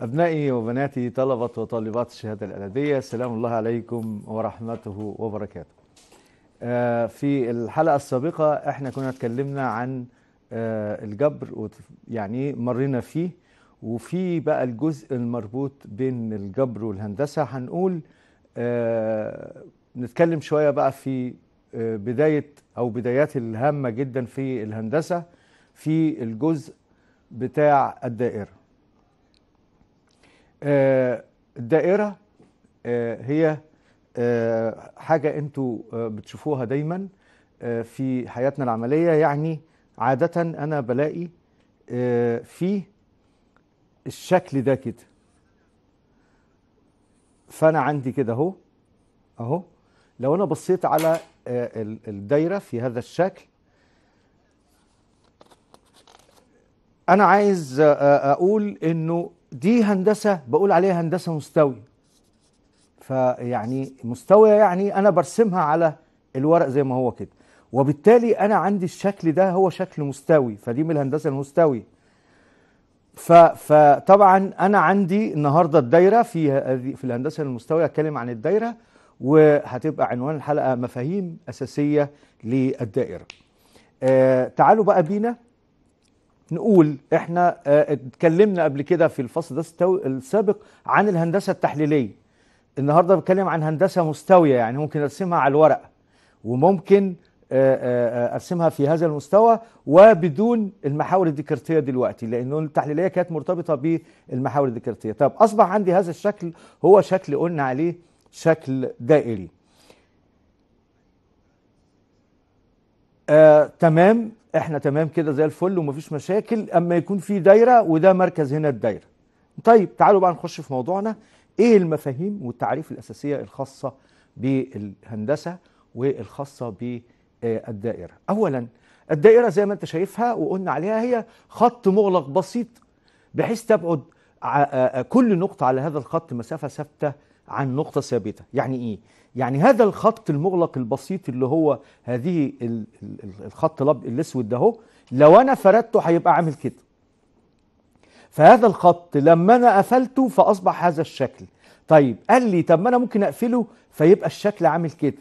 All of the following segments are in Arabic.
أبنائي وبناتي طلبة وطالبات الشهادة الأدبية السلام الله عليكم ورحمته وبركاته آه، في الحلقة السابقة احنا كنا اتكلمنا عن آه، الجبر يعني مرينا فيه وفي بقى الجزء المربوط بين الجبر والهندسة هنقول آه، نتكلم شوية بقى في بداية أو بدايات الهامة جدا في الهندسة في الجزء بتاع الدائرة آه، الدائرة آه، هي آه، حاجة انتوا بتشوفوها دايما في حياتنا العملية يعني عادة أنا بلاقي في الشكل ده كده فأنا عندي كده أهو أهو لو أنا بصيت على الدايرة في هذا الشكل أنا عايز أقول إنه دي هندسه بقول عليها هندسه مستويه فيعني مستويه يعني انا برسمها على الورق زي ما هو كده وبالتالي انا عندي الشكل ده هو شكل مستوي فدي من الهندسه المستويه فطبعا انا عندي النهارده الدايره في في الهندسه المستويه اتكلم عن الدايره وهتبقى عنوان الحلقه مفاهيم اساسيه للدائره آه، تعالوا بقى بينا نقول احنا آه، اتكلمنا قبل كده في الفصل ده السابق عن الهندسه التحليليه النهارده بتكلم عن هندسه مستويه يعني ممكن ارسمها على الورق وممكن آه، آه، ارسمها في هذا المستوى وبدون المحاور الديكارتيه دلوقتي لانه التحليليه كانت مرتبطه بالمحاور الديكارتيه طب اصبح عندي هذا الشكل هو شكل قلنا عليه شكل دائري آه، تمام احنا تمام كده زي الفل ومفيش مشاكل اما يكون في دايره وده مركز هنا الدايره طيب تعالوا بقى نخش في موضوعنا ايه المفاهيم والتعاريف الاساسيه الخاصه بالهندسه والخاصه بالدائره اولا الدائره زي ما انت شايفها وقلنا عليها هي خط مغلق بسيط بحيث تبعد كل نقطه على هذا الخط مسافه ثابته عن نقطه ثابته يعني ايه يعني هذا الخط المغلق البسيط اللي هو هذه الخط الاسود ده هو لو انا فردته هيبقى عامل كده فهذا الخط لما انا قفلته فاصبح هذا الشكل طيب قال لي طب ما انا ممكن اقفله فيبقى الشكل عامل كده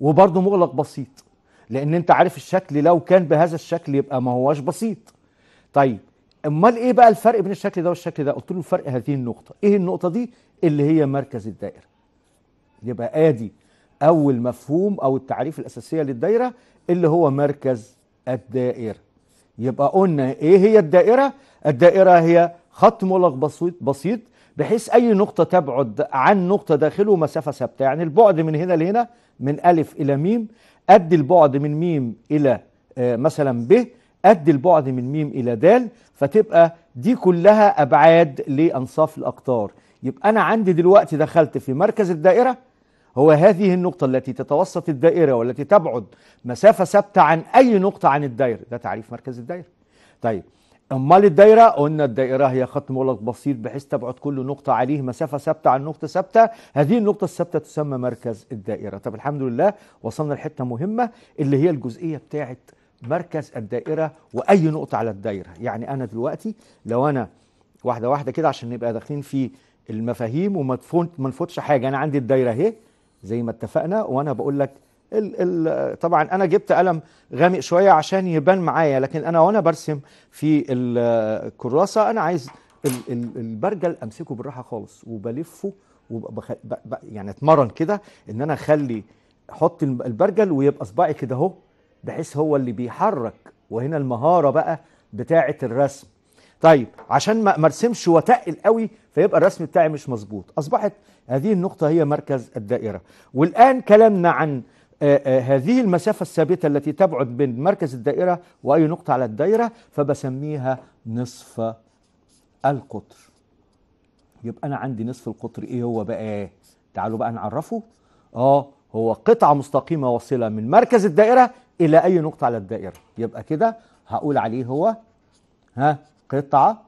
وبرضه مغلق بسيط لان انت عارف الشكل لو كان بهذا الشكل يبقى ما هواش بسيط طيب امال ايه بقى الفرق بين الشكل ده والشكل ده قلت له الفرق هذه النقطه ايه النقطه دي اللي هي مركز الدائره يبقى ادي اول مفهوم او التعريف الاساسيه للدايره اللي هو مركز الدائره يبقى قلنا ايه هي الدائره الدائره هي خط ملغ بسيط بسيط بحيث اي نقطه تبعد عن نقطه داخله مسافه ثابته يعني البعد من هنا لهنا من الف الى ميم قد البعد من ميم الى آه، مثلا ب قد البعد من ميم الى د فتبقى دي كلها ابعاد لانصاف الاقطار يبقى انا عندي دلوقتي دخلت في مركز الدائره هو هذه النقطة التي تتوسط الدائرة والتي تبعد مسافة ثابتة عن أي نقطة عن الدائرة ده تعريف مركز الدائرة طيب أمال الدائرة قلنا الدائرة هي خط مغلق بسيط بحيث تبعد كل نقطة عليه مسافة ثابتة عن نقطة ثابتة هذه النقطة الثابتة تسمى مركز الدائرة طب الحمد لله وصلنا لحتة مهمة اللي هي الجزئية بتاعة مركز الدائرة وأي نقطة على الدائرة يعني أنا دلوقتي لو أنا واحدة واحدة كده عشان نبقى داخلين في المفاهيم وما نفوتش حاجة أنا عندي الدائرة أهي زي ما اتفقنا وانا بقول لك ال ال طبعا انا جبت قلم غامق شويه عشان يبان معايا لكن انا وانا برسم في الكراسه انا عايز البرجل امسكه بالراحه خالص وبلفه وبخ... يعني اتمرن كده ان انا اخلي احط البرجل ويبقى صباعي كده اهو بحيث هو اللي بيحرك وهنا المهاره بقى بتاعه الرسم طيب عشان ما ارسمش واتقل قوي فيبقى الرسم بتاعي مش مظبوط اصبحت هذه النقطة هي مركز الدائرة والآن كلامنا عن آه، آه، هذه المسافة الثابتة التي تبعد بين مركز الدائرة وأي نقطة على الدائرة فبسميها نصف القطر يبقى أنا عندي نصف القطر إيه هو بقى إيه؟ تعالوا بقى نعرفه آه هو قطعة مستقيمة واصلة من مركز الدائرة إلى أي نقطة على الدائرة يبقى كده هقول عليه هو ها قطعة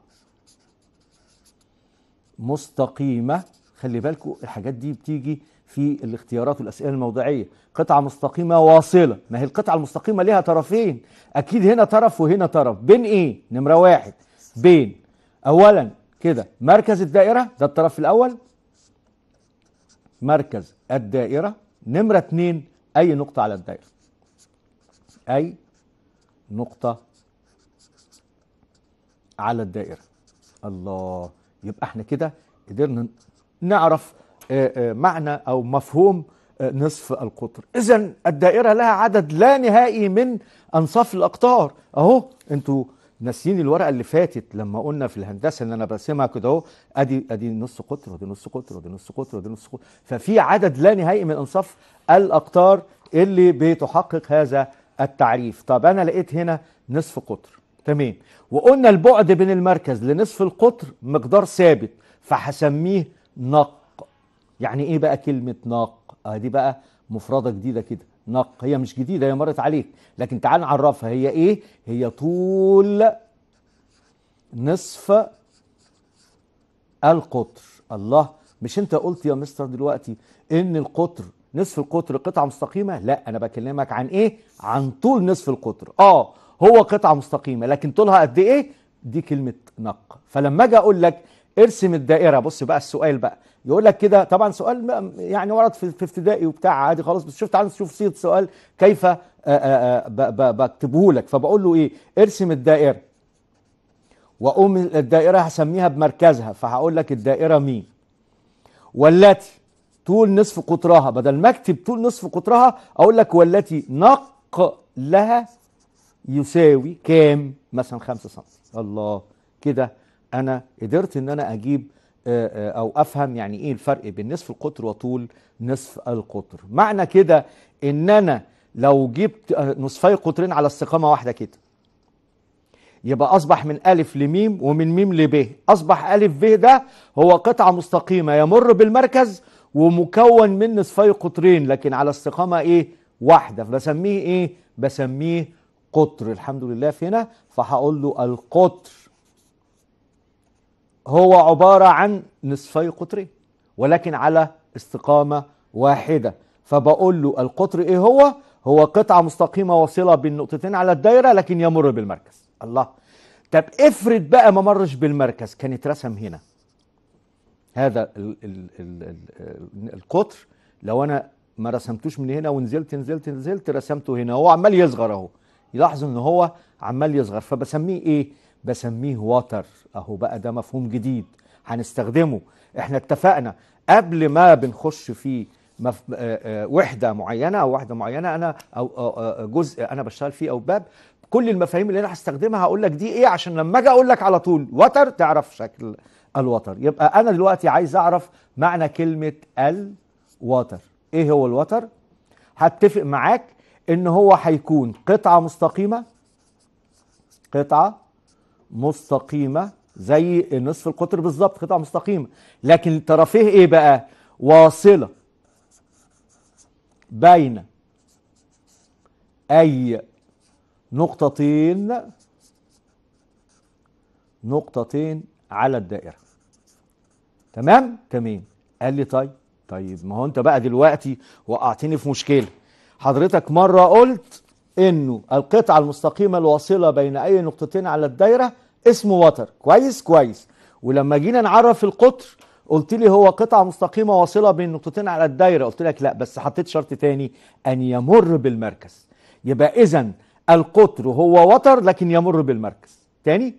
مستقيمة خلي بالكم الحاجات دي بتيجي في الاختيارات والاسئله الموضعيه قطعه مستقيمه واصله ما هي القطعه المستقيمه ليها طرفين اكيد هنا طرف وهنا طرف بين ايه نمره واحد بين اولا كده مركز الدائره ده الطرف الاول مركز الدائره نمره اتنين اي نقطه على الدائره اي نقطه على الدائره الله يبقى احنا كده قدرنا نعرف آه، آه، معنى أو مفهوم آه، نصف القطر إذا الدائرة لها عدد لا نهائي من أنصاف الأقطار أهو أنتوا ناسيين الورقه اللي فاتت لما قلنا في الهندسه ان انا برسمها كده اهو ادي ادي نص قطر ودي نص قطر ودي نص قطر ودي نص قطر ففي عدد لا نهائي من انصاف الاقطار اللي بتحقق هذا التعريف طب انا لقيت هنا نصف قطر تمام وقلنا البعد بين المركز لنصف القطر مقدار ثابت فهسميه نق يعني ايه بقى كلمه نق آه دي بقى مفرده جديده كده نق هي مش جديده هي مرت عليك لكن تعال نعرفها هي ايه هي طول نصف القطر الله مش انت قلت يا مستر دلوقتي ان القطر نصف القطر قطعه مستقيمه لا انا بكلمك عن ايه عن طول نصف القطر اه هو قطعه مستقيمه لكن طولها قد ايه دي كلمه نق فلما اجي اقول لك ارسم الدائره بص بقى السؤال بقى يقول لك كده طبعا سؤال يعني ورد في ابتدائي وبتاع عادي خلاص بس شفت عايز تشوف صيغه سؤال كيف آه، آه، آه، بكتبه لك فبقول له ايه ارسم الدائره واقوم الدائره هسميها بمركزها فهقول لك الدائره مين والتي طول نصف قطرها بدل ما اكتب طول نصف قطرها اقول لك والتي نق لها يساوي كام مثلا 5 سم الله كده انا قدرت ان انا اجيب او افهم يعني ايه الفرق بين نصف القطر وطول نصف القطر معنى كده ان انا لو جبت آه، نصفي القطرين على استقامه واحده كده يبقى اصبح من الف لميم ومن ميم لب اصبح الف ب ده هو قطعه مستقيمه يمر بالمركز ومكون من نصفي قطرين لكن على استقامه ايه واحده فبسميه ايه بسميه قطر الحمد لله في هنا فهقول له القطر هو عبارة عن نصفي قطرين ولكن على استقامة واحدة فبقول له القطر ايه هو هو قطعة مستقيمة واصلة بين على الدايرة لكن يمر بالمركز الله طب افرض بقى ما مرش بالمركز كان اترسم هنا هذا الـ الـ الـ الـ الـ القطر لو انا ما رسمتوش من هنا ونزلت نزلت نزلت رسمته هنا هو عمال يصغر اهو يلاحظوا ان هو عمال يصغر فبسميه ايه بسميه وتر اهو بقى ده مفهوم جديد هنستخدمه احنا اتفقنا قبل ما بنخش في مف... آه، آه، وحده معينه او وحده معينه انا او آه، جزء انا بشتغل فيه او باب كل المفاهيم اللي انا هستخدمها هقول لك دي ايه عشان لما اجي اقول لك على طول وتر تعرف شكل الوتر يبقى انا دلوقتي عايز اعرف معنى كلمه الوتر ايه هو الوتر هتفق معاك ان هو هيكون قطعه مستقيمه قطعه مستقيمة زي نصف القطر بالظبط قطعة مستقيمة لكن طرفيه ايه بقى واصلة بين أي نقطتين نقطتين على الدائرة تمام تمام قال لي طيب طيب ما هو انت بقى دلوقتي وقعتني في مشكلة حضرتك مرة قلت انه القطعة المستقيمة الواصلة بين اي نقطتين على الدايرة اسمه وتر كويس كويس ولما جينا نعرف القطر قلت لي هو قطعه مستقيمه واصله بين نقطتين على الدايره قلت لك لا بس حطيت شرط تاني ان يمر بالمركز يبقى اذا القطر هو وتر لكن يمر بالمركز تاني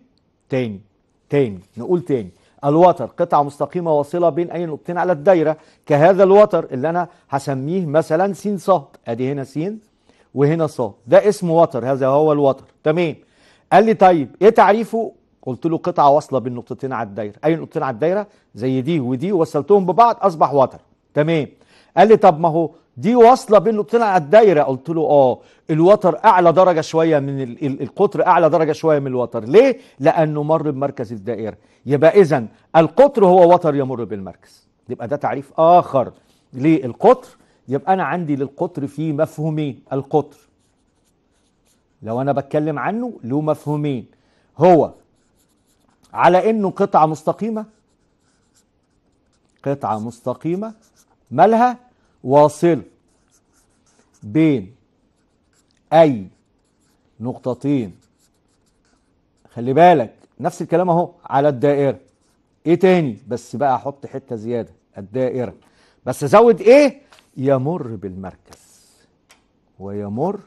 تاني تاني نقول تاني الوتر قطعة مستقيمة واصلة بين أي نقطتين على الدايرة كهذا الوتر اللي أنا هسميه مثلا س ص أدي هنا س وهنا ص ده اسمه وتر هذا هو الوتر تمام قال لي طيب ايه تعريفه قلت له قطعه واصله بين نقطتين على الدايره اي نقطتين على الدايره زي دي ودي وصلتهم ببعض اصبح وتر تمام قال لي طب ما هو دي واصله بين نقطتين على الدايره قلت له اه الوتر اعلى درجه شويه من القطر اعلى درجه شويه من الوتر ليه لانه مر بمركز الدائره يبقى اذا القطر هو وتر يمر بالمركز يبقى ده تعريف اخر للقطر يبقى انا عندي للقطر في مفهومين القطر لو انا بتكلم عنه له مفهومين هو على انه قطعه مستقيمه قطعه مستقيمه مالها واصل بين اي نقطتين خلي بالك نفس الكلام اهو على الدائره ايه تاني بس بقى احط حته زياده الدائره بس ازود ايه يمر بالمركز ويمر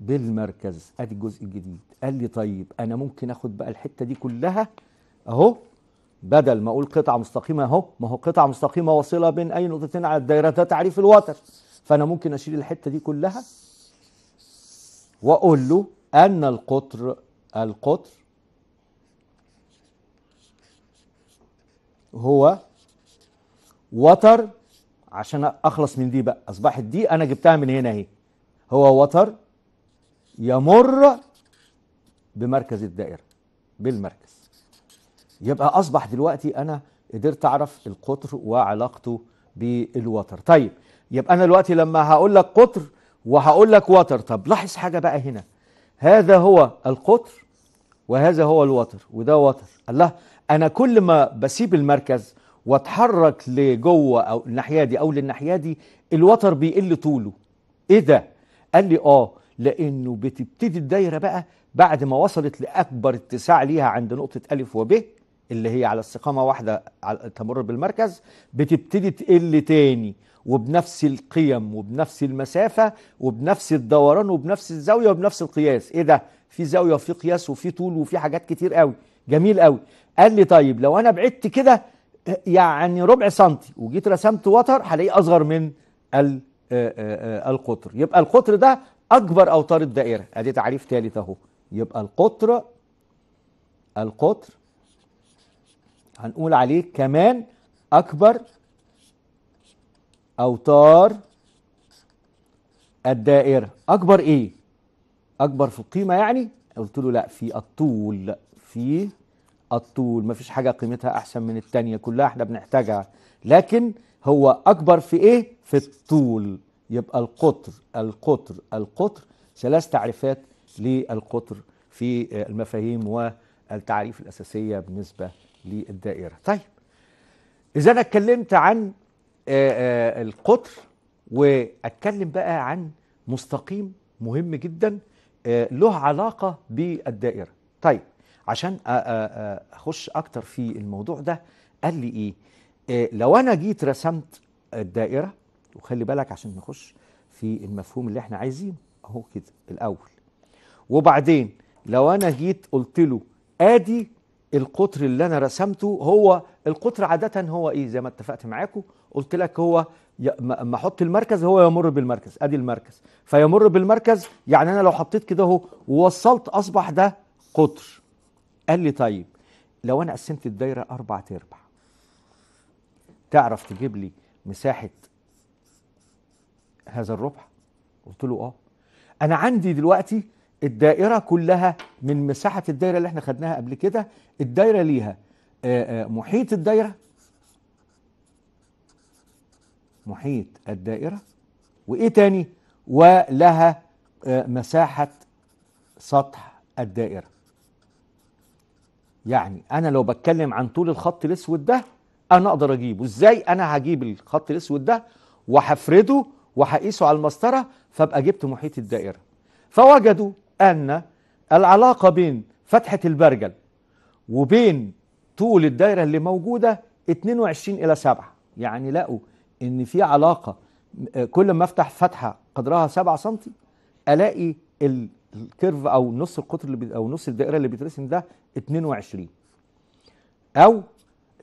بالمركز ادي الجزء الجديد قال لي طيب انا ممكن اخد بقى الحته دي كلها اهو بدل ما اقول قطعه مستقيمه اهو ما هو قطعه مستقيمه واصله بين اي نقطتين على الدايره ده تعريف الوتر فانا ممكن اشيل الحته دي كلها واقول له ان القطر القطر هو وتر عشان اخلص من دي بقى اصبحت دي انا جبتها من هنا اهي هو وتر يمر بمركز الدائرة بالمركز يبقى أصبح دلوقتي أنا قدرت أعرف القطر وعلاقته بالوتر طيب يبقى أنا دلوقتي لما هقول لك قطر وهقول لك وتر طب لاحظ حاجة بقى هنا هذا هو القطر وهذا هو الوتر وده وتر الله أنا كل ما بسيب المركز واتحرك لجوه أو الناحية دي أو للناحية دي الوتر بيقل طوله إيه ده؟ قال لي آه لانه بتبتدي الدايره بقى بعد ما وصلت لاكبر اتساع ليها عند نقطه الف وب اللي هي على استقامه واحده تمر بالمركز بتبتدي تقل تاني وبنفس القيم وبنفس المسافه وبنفس الدوران وبنفس الزاويه وبنفس القياس ايه ده في زاويه وفي قياس وفي طول وفي حاجات كتير قوي جميل قوي قال لي طيب لو انا بعدت كده يعني ربع سنتي وجيت رسمت وتر هلاقيه اصغر من آه، آه، آه، القطر يبقى القطر ده اكبر اوتار الدائره ادي تعريف ثالث اهو يبقى القطر القطر هنقول عليه كمان اكبر اوتار الدائره اكبر ايه اكبر في القيمه يعني قلت له لا في الطول في الطول مفيش حاجه قيمتها احسن من الثانيه كلها احنا بنحتاجها لكن هو اكبر في ايه في الطول يبقى القطر القطر القطر ثلاث تعريفات للقطر في المفاهيم والتعريف الأساسية بالنسبة للدائرة طيب إذا أنا اتكلمت عن آه، آه، القطر واتكلم بقى عن مستقيم مهم جدا آه، له علاقة بالدائرة طيب عشان أخش أكتر في الموضوع ده قال لي إيه لو أنا جيت رسمت الدائرة وخلي بالك عشان نخش في المفهوم اللي احنا عايزينه اهو كده الاول وبعدين لو انا جيت قلت له ادي القطر اللي انا رسمته هو القطر عاده هو ايه زي ما اتفقت معاكم قلت لك هو اما احط المركز هو يمر بالمركز ادي المركز فيمر بالمركز يعني انا لو حطيت كده اهو ووصلت اصبح ده قطر قال لي طيب لو انا قسمت الدايره اربع ارباع تعرف تجيب لي مساحه هذا الربع قلت له اه انا عندي دلوقتي الدائره كلها من مساحه الدايره اللي احنا خدناها قبل كده الدايره ليها آه، آه، محيط الدايره محيط الدائره وايه تاني ولها آه، مساحه سطح الدائره يعني انا لو بتكلم عن طول الخط الاسود ده انا اقدر اجيبه ازاي انا هجيب الخط الاسود ده وهفرده وهقيسه على المسطره فابقى جبت محيط الدائره فوجدوا ان العلاقه بين فتحه البرجل وبين طول الدائره اللي موجوده 22 الى 7 يعني لقوا ان في علاقه كل ما افتح فتحه قدرها 7 سم الاقي الكيرف او نص القطر اللي او نص الدائره اللي بيترسم ده 22 او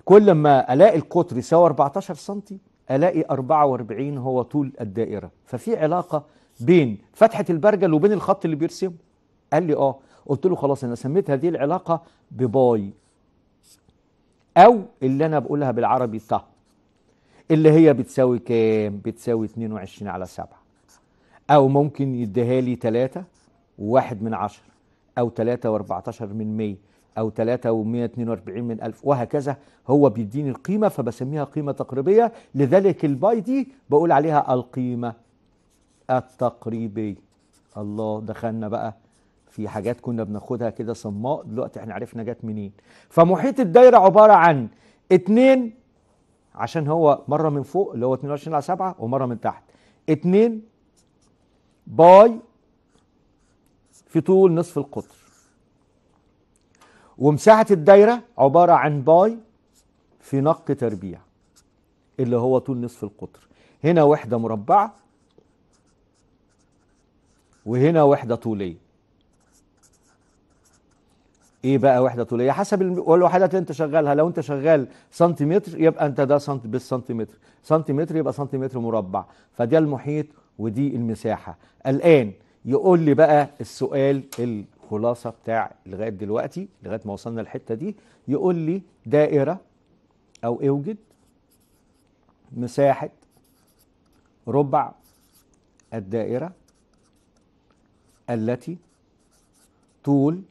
كل ما الاقي القطر يساوي 14 سم ألاقي 44 هو طول الدائرة ففي علاقة بين فتحة البرجل وبين الخط اللي بيرسمه قال لي اه قلت له خلاص انا سميت هذه العلاقة بباي او اللي انا بقولها بالعربي تا اللي هي بتساوي كام بتساوي 22 على 7 او ممكن يديها لي 3 و1 من 10 او 3 و14 من 100 أو 3 و142 من ألف وهكذا هو بيديني القيمة فبسميها قيمة تقريبية لذلك الباي دي بقول عليها القيمة التقريبية الله دخلنا بقى في حاجات كنا بناخدها كده صماء دلوقتي احنا عرفنا جت منين فمحيط الدايرة عبارة عن 2 عشان هو مرة من فوق اللي هو 22 على 7 ومرة من تحت 2 باي في طول نصف القطر ومساحة الدايرة عبارة عن باي في نق تربيع اللي هو طول نصف القطر هنا وحدة مربعة وهنا وحدة طولية ايه بقى وحدة طولية حسب الوحدات اللي انت شغالها لو انت شغال سنتيمتر يبقى انت ده سنت بالسنتيمتر سنتيمتر يبقى سنتيمتر مربع فده المحيط ودي المساحة الآن يقول لي بقى السؤال الخلاصه بتاع لغايه دلوقتي لغايه ما وصلنا الحته دي يقول لي دائره او اوجد مساحه ربع الدائره التي طول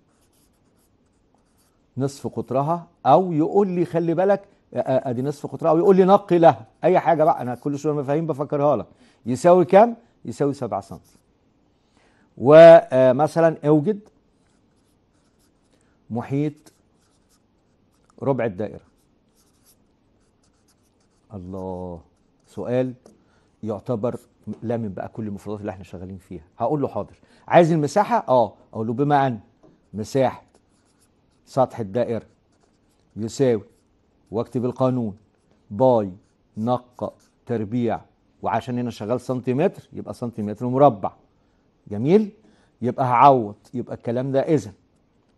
نصف قطرها او يقول لي خلي بالك ادي نصف قطرها او يقول لي نقي لها اي حاجه بقى انا كل شويه مفاهيم بفكرها لك يساوي كام يساوي 7 سم ومثلا اوجد محيط ربع الدائرة الله سؤال يعتبر لامن بقى كل المفردات اللي احنا شغالين فيها هقول له حاضر عايز المساحة اه اقول له بما ان مساحة سطح الدائرة يساوي واكتب القانون باي نقة تربيع وعشان هنا شغال سنتيمتر يبقى سنتيمتر مربع جميل يبقى هعوض يبقى الكلام ده اذا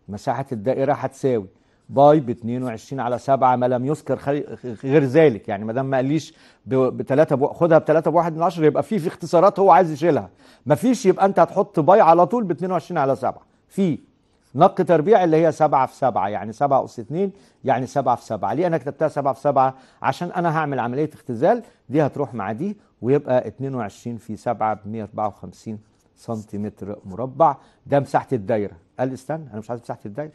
مساحة الدائرة هتساوي باي ب 22 على 7 ما لم يذكر غير ذلك يعني ما دام ما قاليش ب 3 خدها ب 3 ب 1 من 10 يبقى في في اختصارات هو عايز يشيلها ما فيش يبقى انت هتحط باي على طول ب 22 على 7 في نق تربيع اللي هي 7 في 7 يعني 7 اس 2 يعني 7 في 7 ليه انا كتبتها 7 في 7 عشان انا هعمل عمليه اختزال دي هتروح مع دي ويبقى 22 في 7 ب 154 سنتيمتر مربع ده مساحه الدايره قال استنى انا مش عايز مساحه الدايره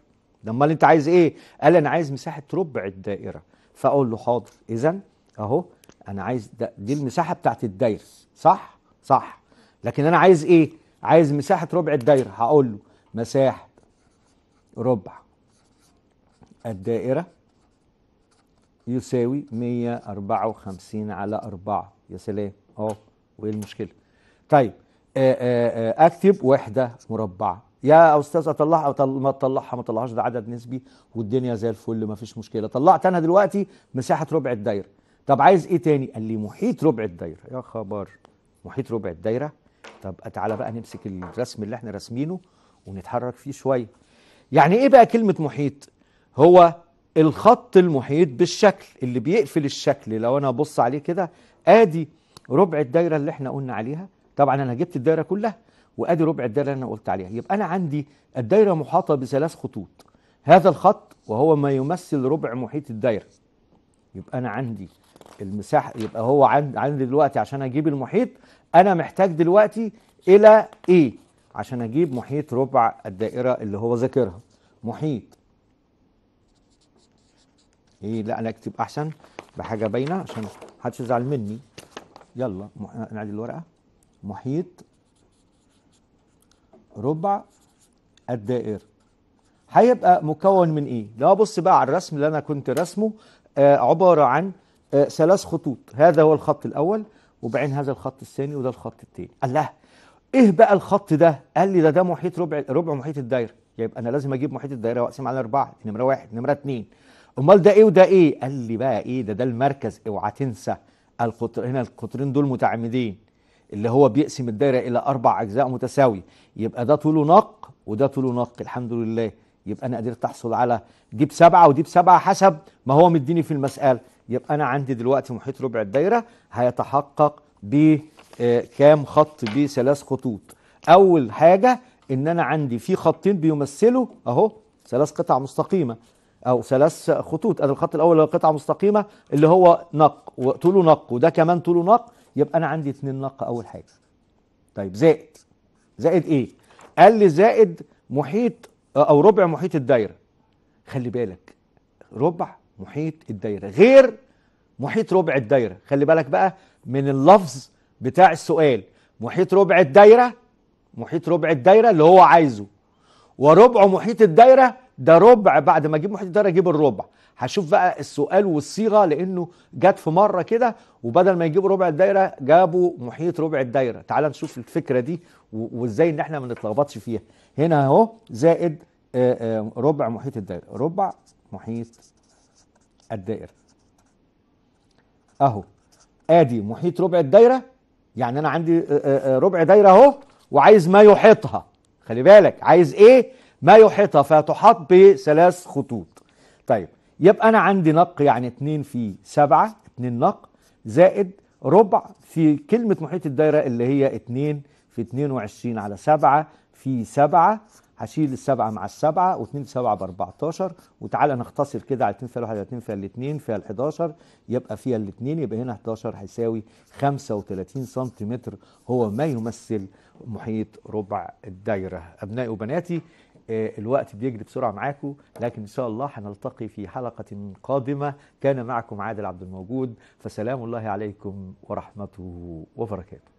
امال انت عايز ايه قال انا عايز مساحه ربع الدائره فاقول له حاضر اذا اهو انا عايز ده دي المساحه بتاعت الدايره صح صح لكن انا عايز ايه عايز مساحه ربع الدايره هقول له مساحه ربع الدائره يساوي 154 على 4 يا سلام اه وايه المشكله طيب آه، آه، آه، اكتب وحده مربعه يا استاذ اطلعها أطلع ما تطلعها ما تطلعهاش ده عدد نسبي والدنيا زي الفل ما فيش مشكله طلعت انا دلوقتي مساحه ربع الدايره طب عايز ايه تاني قال لي محيط ربع الدايره يا خبر محيط ربع الدايره طب تعالى بقى نمسك الرسم اللي احنا راسمينه ونتحرك فيه شويه يعني ايه بقى كلمه محيط هو الخط المحيط بالشكل اللي بيقفل الشكل لو انا ابص عليه كده ادي ربع الدايره اللي احنا قلنا عليها طبعا انا جبت الدايره كلها وادي ربع الدايره اللي انا قلت عليها يبقى انا عندي الدايره محاطه بثلاث خطوط هذا الخط وهو ما يمثل ربع محيط الدايره يبقى انا عندي المساحه يبقى هو عند عندي دلوقتي عشان اجيب المحيط انا محتاج دلوقتي الى ايه عشان اجيب محيط ربع الدائره اللي هو ذاكرها محيط ايه لا انا اكتب احسن بحاجه باينه عشان محدش يزعل مني يلا نعدي الورقه محيط ربع الدائرة هيبقى مكون من ايه؟ لو بص بقى على الرسم اللي انا كنت رسمه آه عبارة عن آه ثلاث خطوط هذا هو الخط الاول وبعدين هذا الخط الثاني وده الخط الثاني الله ايه بقى الخط ده؟ قال لي ده ده محيط ربع ربع محيط الدايرة يبقى انا لازم اجيب محيط الدايرة واقسم على اربعة نمرة واحد نمرة اتنين امال ده ايه وده ايه؟ قال لي بقى ايه ده ده المركز اوعى تنسى القطر هنا القطرين دول متعامدين اللي هو بيقسم الدايره الى اربع اجزاء متساويه يبقى ده طوله نق وده طوله نق الحمد لله يبقى انا قدرت احصل على دي بسبعه ودي بسبعه حسب ما هو مديني في المساله يبقى انا عندي دلوقتي محيط ربع الدايره هيتحقق ب آه، كام خط بثلاث خطوط اول حاجه ان انا عندي في خطين بيمثلوا اهو ثلاث قطع مستقيمه او ثلاث خطوط ادي الخط الاول اللي هو قطعه مستقيمه اللي هو نق وطوله نق وده كمان طوله نق يبقى انا عندي اتنين ناقة اول حاجة طيب زائد زائد ايه قال لي زائد محيط او ربع محيط الدايرة خلي بالك ربع محيط الدايرة غير محيط ربع الدايرة خلي بالك بقى من اللفظ بتاع السؤال محيط ربع الدايرة محيط ربع الدايرة اللي هو عايزه وربع محيط الدايرة ده ربع بعد ما اجيب محيط الدايرة اجيب الربع هشوف بقى السؤال والصيغه لانه جت في مره كده وبدل ما يجيبوا ربع الدايره جابوا محيط ربع الدايره تعال نشوف الفكره دي وازاي ان احنا ما نتلخبطش فيها هنا اهو زائد ربع محيط الدايره ربع محيط الدائره اهو ادي محيط ربع الدايره يعني انا عندي ربع دايره اهو وعايز ما يحيطها خلي بالك عايز ايه ما يحيطها فتحط بثلاث خطوط طيب يبقى انا عندي نق يعني 2 في 7 2 نق زائد ربع في كلمه محيط الدايره اللي هي 2 في 22 على 7 في 7 هشيل ال7 مع ال7 و و2 في 7 ب 14 وتعالى نختصر كده على 2 فيها الواحد على 2 فيها 2 فيها ال 11 يبقى فيها ال2 يبقى هنا 11 هيساوي 35 سنتيمتر هو ما يمثل محيط ربع الدايرة أبنائي وبناتي آه، الوقت بيجري بسرعة معاكم لكن إن شاء الله هنلتقي في حلقة قادمة كان معكم عادل عبد الموجود فسلام الله عليكم ورحمته وبركاته